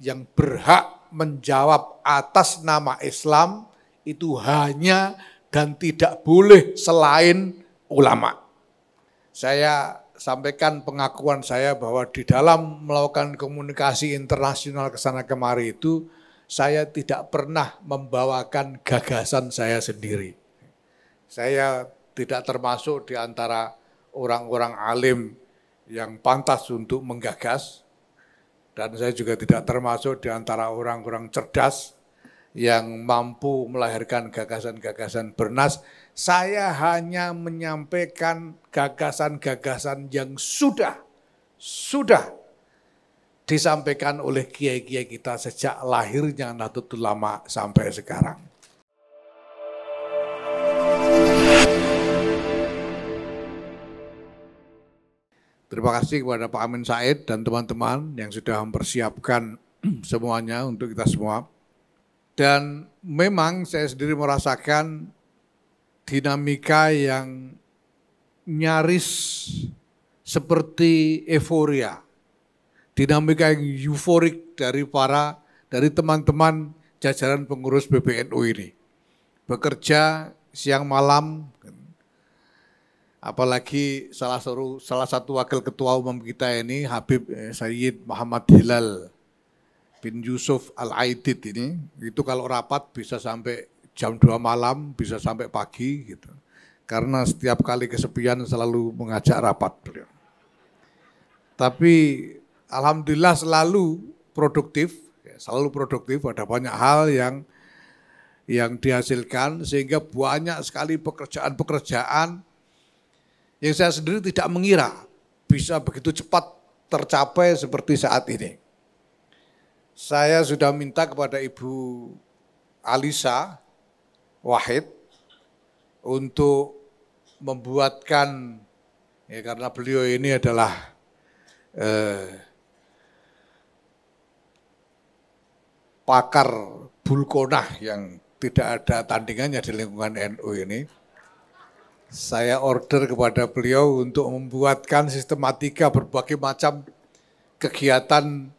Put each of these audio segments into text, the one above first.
yang berhak menjawab atas nama Islam itu hanya dan tidak boleh selain ulama. Saya sampaikan pengakuan saya bahwa di dalam melakukan komunikasi internasional ke sana kemari itu saya tidak pernah membawakan gagasan saya sendiri. Saya tidak termasuk di antara orang-orang alim yang pantas untuk menggagas, dan saya juga tidak termasuk di antara orang-orang cerdas yang mampu melahirkan gagasan-gagasan bernas. Saya hanya menyampaikan gagasan-gagasan yang sudah sudah disampaikan oleh kiai-kiai kita sejak lahirnya Nahdlatul Ulama sampai sekarang. Terima kasih kepada Pak Amin Said dan teman-teman yang sudah mempersiapkan semuanya untuk kita semua. Dan memang saya sendiri merasakan dinamika yang nyaris seperti euforia. Dinamika yang euforik dari para dari teman-teman jajaran pengurus BPNU ini. Bekerja siang malam apalagi salah satu salah satu wakil ketua umum kita ini Habib eh, Sayyid Muhammad Hilal bin Yusuf Al Aidid ini itu kalau rapat bisa sampai jam 2 malam bisa sampai pagi gitu karena setiap kali kesepian selalu mengajak rapat beliau tapi alhamdulillah selalu produktif ya, selalu produktif ada banyak hal yang yang dihasilkan sehingga banyak sekali pekerjaan-pekerjaan yang saya sendiri tidak mengira bisa begitu cepat tercapai seperti saat ini. Saya sudah minta kepada Ibu Alisa Wahid untuk membuatkan ya karena beliau ini adalah eh, pakar bulkonah yang tidak ada tandingannya di lingkungan NU ini saya order kepada beliau untuk membuatkan sistematika berbagai macam kegiatan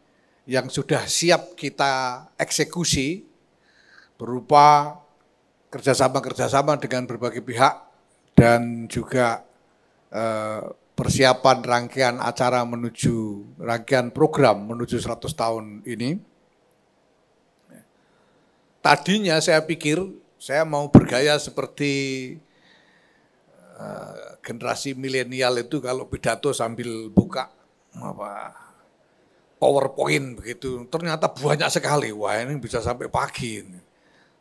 yang sudah siap kita eksekusi berupa kerjasama-kerjasama dengan berbagai pihak dan juga eh, persiapan rangkaian acara menuju rangkaian program menuju 100 tahun ini. Tadinya saya pikir saya mau bergaya seperti Eh, generasi milenial itu kalau pidato sambil buka apa PowerPoint begitu, ternyata banyak sekali. Wah ini bisa sampai pagi. Ini.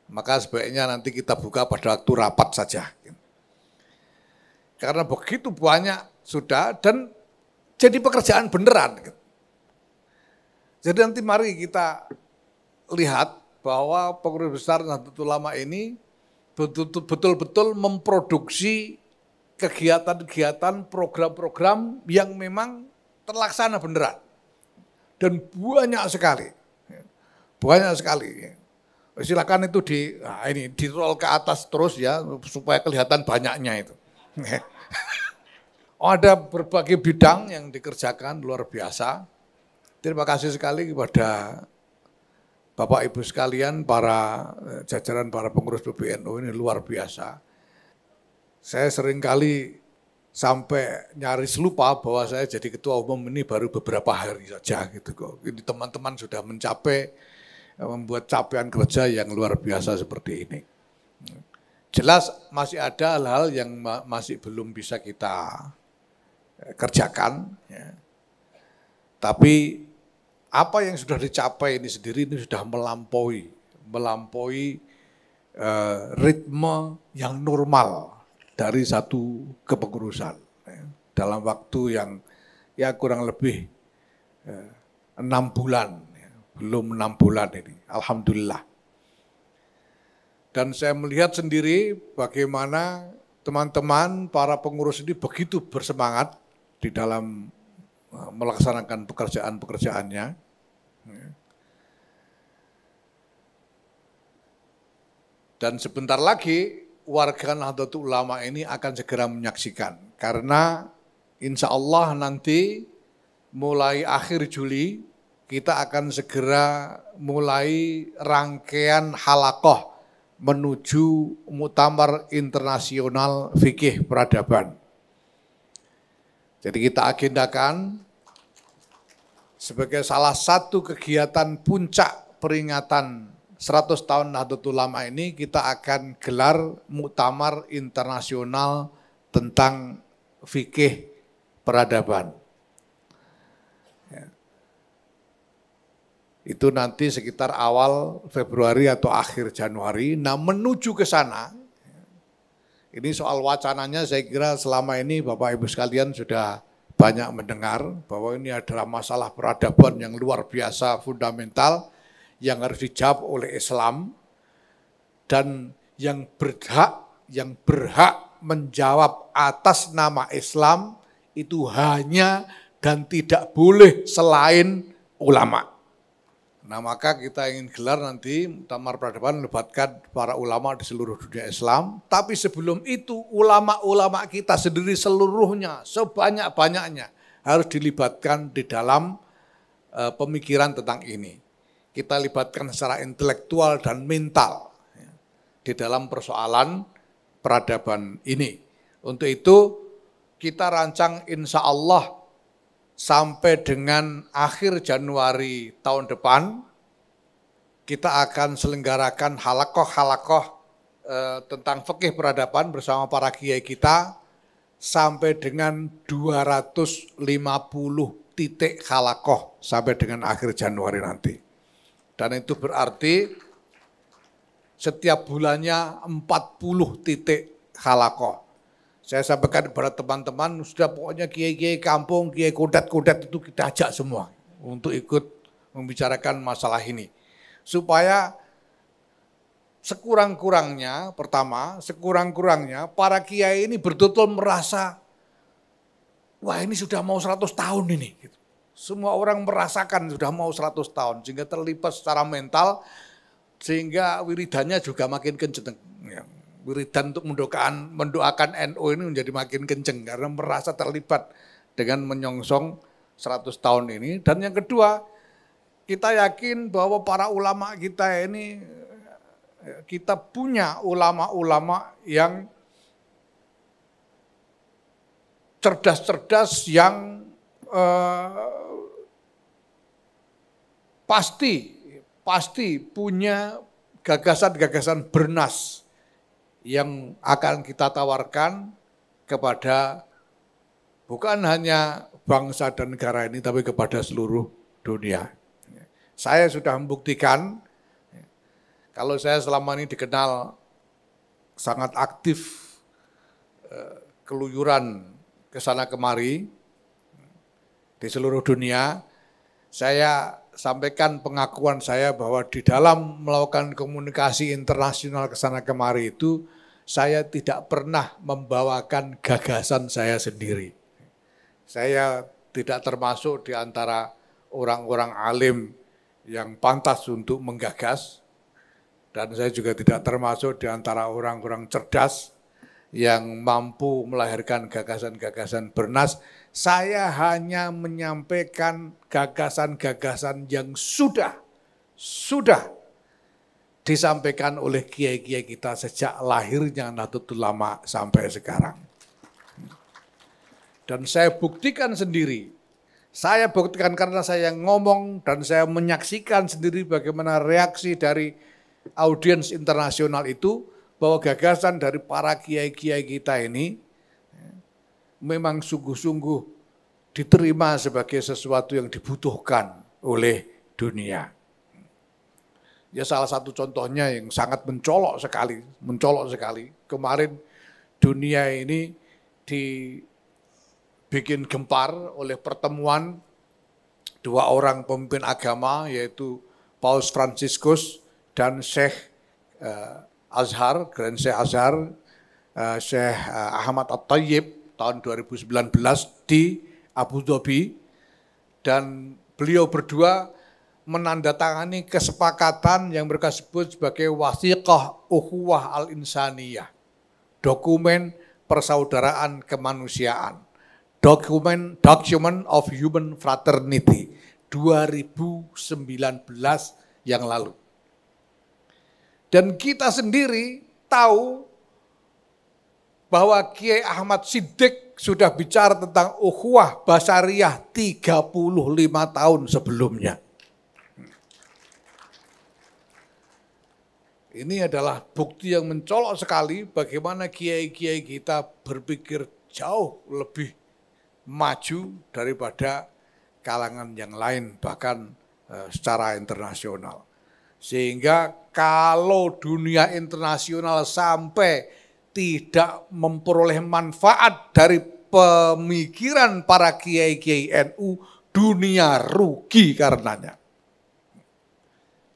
Maka sebaiknya nanti kita buka pada waktu rapat saja. Karena begitu banyak sudah dan jadi pekerjaan beneran. Jadi nanti mari kita lihat bahwa pengurus besar Nahdlatul Ulama ini betul-betul memproduksi kegiatan-kegiatan, program-program yang memang terlaksana beneran. Dan banyak sekali. Banyak sekali. Silakan itu di nah ini di roll ke atas terus ya supaya kelihatan banyaknya itu. Oh Ada berbagai bidang yang dikerjakan luar biasa. Terima kasih sekali kepada Bapak Ibu sekalian, para eh, jajaran para pengurus PBNU ini luar biasa saya sering kali sampai nyaris lupa bahwa saya jadi ketua umum ini baru beberapa hari saja gitu kok. Ini teman-teman sudah mencapai membuat capaian kerja yang luar biasa seperti ini. Jelas masih ada hal-hal yang masih belum bisa kita eh, kerjakan. Ya. Tapi apa yang sudah dicapai ini sendiri ini sudah melampaui, melampaui uh, ritme yang normal dari satu kepengurusan ya, dalam waktu yang ya kurang lebih ya, enam bulan ya, belum enam bulan ini alhamdulillah dan saya melihat sendiri bagaimana teman-teman para pengurus ini begitu bersemangat di dalam e, melaksanakan pekerjaan-pekerjaannya dan sebentar lagi warga Nahdlatul Ulama ini akan segera menyaksikan. Karena insya Allah nanti mulai akhir Juli kita akan segera mulai rangkaian halakoh menuju Mutamar Internasional Fikih Peradaban. Jadi kita agendakan sebagai salah satu kegiatan puncak peringatan 100 tahun Nahdlatul Ulama ini kita akan gelar muktamar internasional tentang fikih peradaban. Ya. Itu nanti sekitar awal Februari atau akhir Januari. Nah menuju ke sana, ya, ini soal wacananya saya kira selama ini Bapak Ibu sekalian sudah banyak mendengar bahwa ini adalah masalah peradaban yang luar biasa fundamental yang harus dijawab oleh Islam dan yang berhak yang berhak menjawab atas nama Islam itu hanya dan tidak boleh selain ulama. Nah maka kita ingin gelar nanti tamar Peradaban melibatkan para ulama di seluruh dunia Islam. Tapi sebelum itu ulama-ulama kita sendiri seluruhnya sebanyak-banyaknya harus dilibatkan di dalam uh, pemikiran tentang ini kita libatkan secara intelektual dan mental ya, di dalam persoalan peradaban ini. Untuk itu kita rancang insya Allah sampai dengan akhir Januari tahun depan kita akan selenggarakan halakoh-halakoh eh, tentang fikih peradaban bersama para kiai kita sampai dengan 250 titik halakoh sampai dengan akhir Januari nanti. Dan itu berarti setiap bulannya 40 titik halako. Saya sampaikan kepada teman-teman, sudah pokoknya kiai-kiai kampung, kiai kudet-kudet itu kita ajak semua untuk ikut membicarakan masalah ini. Supaya sekurang-kurangnya, pertama, sekurang-kurangnya para kiai ini betul merasa, wah ini sudah mau 100 tahun ini. Gitu. Semua orang merasakan sudah mau 100 tahun sehingga terlibat secara mental sehingga wiridannya juga makin kenceng. Ya. Wiridan untuk mendoakan, mendoakan NU ini menjadi makin kenceng karena merasa terlibat dengan menyongsong 100 tahun ini. Dan yang kedua, kita yakin bahwa para ulama kita ini kita punya ulama-ulama yang cerdas-cerdas yang eh, pasti pasti punya gagasan-gagasan bernas yang akan kita tawarkan kepada bukan hanya bangsa dan negara ini tapi kepada seluruh dunia. Saya sudah membuktikan kalau saya selama ini dikenal sangat aktif eh, keluyuran ke sana kemari di seluruh dunia, saya sampaikan pengakuan saya bahwa di dalam melakukan komunikasi internasional ke sana kemari itu saya tidak pernah membawakan gagasan saya sendiri. Saya tidak termasuk di antara orang-orang alim yang pantas untuk menggagas dan saya juga tidak termasuk di antara orang-orang cerdas yang mampu melahirkan gagasan-gagasan bernas saya hanya menyampaikan gagasan-gagasan yang sudah, sudah disampaikan oleh kiai-kiai kita sejak lahirnya Nahdlatul Ulama sampai sekarang. Dan saya buktikan sendiri, saya buktikan karena saya ngomong dan saya menyaksikan sendiri bagaimana reaksi dari audiens internasional itu bahwa gagasan dari para kiai-kiai kita ini memang sungguh-sungguh diterima sebagai sesuatu yang dibutuhkan oleh dunia. Ya salah satu contohnya yang sangat mencolok sekali, mencolok sekali. Kemarin dunia ini dibikin gempar oleh pertemuan dua orang pemimpin agama yaitu Paus Franciscus dan Sheikh eh, Azhar, Grand Sheikh Azhar, eh, Sheikh eh, Ahmad At-Tayyib tahun 2019 di Abu Dhabi dan beliau berdua menandatangani kesepakatan yang mereka sebut sebagai wasiqah ukhuwah al-insaniyah. Dokumen persaudaraan kemanusiaan. Dokumen Document of Human Fraternity 2019 yang lalu. Dan kita sendiri tahu bahwa Kiai Ahmad Siddiq sudah bicara tentang ukhuwah basariah 35 tahun sebelumnya. Ini adalah bukti yang mencolok sekali bagaimana kiai-kiai kita berpikir jauh lebih maju daripada kalangan yang lain bahkan eh, secara internasional. Sehingga kalau dunia internasional sampai tidak memperoleh manfaat dari pemikiran para kiai-kiai NU, dunia rugi karenanya.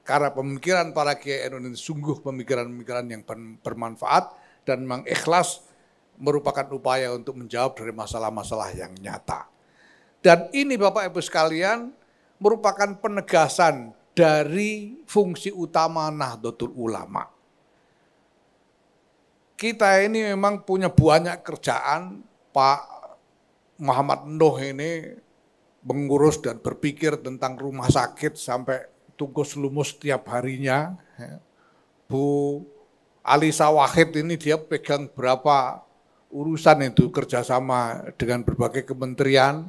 Karena pemikiran para kiai NU ini sungguh pemikiran-pemikiran yang bermanfaat dan mengikhlas merupakan upaya untuk menjawab dari masalah-masalah yang nyata. Dan ini Bapak Ibu sekalian merupakan penegasan dari fungsi utama Nahdlatul Ulama kita ini memang punya banyak kerjaan. Pak Muhammad Nuh ini mengurus dan berpikir tentang rumah sakit sampai tugas lumus setiap harinya. Bu Alisa Wahid ini dia pegang berapa urusan itu kerjasama dengan berbagai kementerian.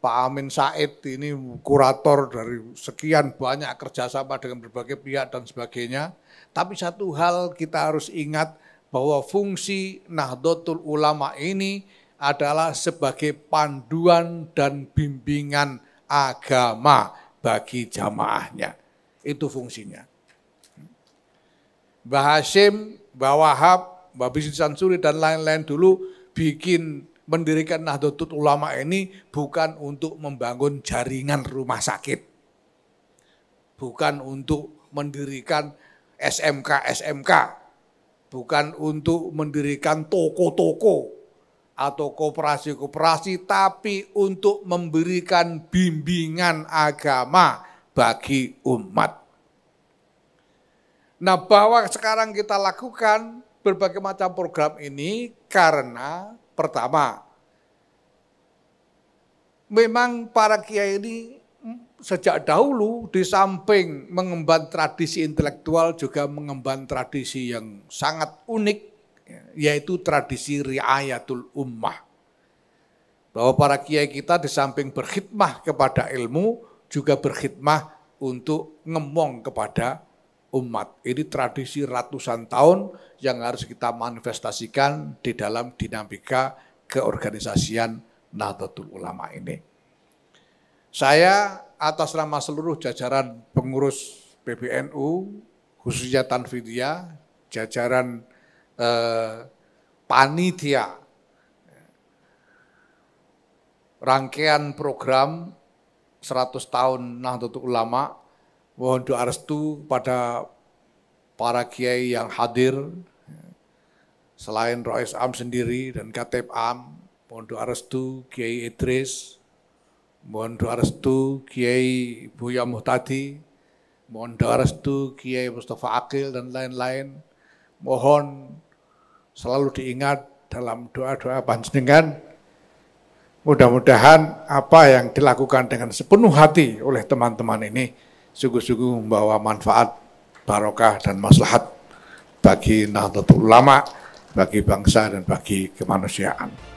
Pak Amin Said ini kurator dari sekian banyak kerjasama dengan berbagai pihak dan sebagainya. Tapi satu hal kita harus ingat, bahwa fungsi Nahdlatul Ulama ini adalah sebagai panduan dan bimbingan agama bagi jamaahnya. Itu fungsinya. Mbah Hashim, Mbah Wahab, Mbah Bisin Sansuri dan lain-lain dulu bikin mendirikan Nahdlatul Ulama ini bukan untuk membangun jaringan rumah sakit. Bukan untuk mendirikan SMK-SMK bukan untuk mendirikan toko-toko atau kooperasi koperasi tapi untuk memberikan bimbingan agama bagi umat. Nah, bahwa sekarang kita lakukan berbagai macam program ini karena pertama, memang para kiai ini sejak dahulu di samping mengemban tradisi intelektual juga mengemban tradisi yang sangat unik yaitu tradisi riayatul ummah. Bahwa para kiai kita di samping berkhidmah kepada ilmu juga berkhidmah untuk ngemong kepada umat. Ini tradisi ratusan tahun yang harus kita manifestasikan di dalam dinamika keorganisasian Nahdlatul Ulama ini. Saya atas nama seluruh jajaran pengurus PBNU, khususnya Tanfidia, jajaran eh, panitia, rangkaian program 100 tahun Nahdlatul Ulama, mohon doa restu pada para kiai yang hadir, selain Rois Am sendiri dan Kateb Am, mohon doa restu Kiai Idris, Mohon doa restu Kiai Buya Muhtadi, mohon doa restu Kiai Mustafa Akil dan lain-lain. Mohon selalu diingat dalam doa-doa panjenengan. Mudah-mudahan apa yang dilakukan dengan sepenuh hati oleh teman-teman ini sungguh-sungguh membawa manfaat, barokah dan maslahat bagi Nahdlatul Ulama, bagi bangsa dan bagi kemanusiaan.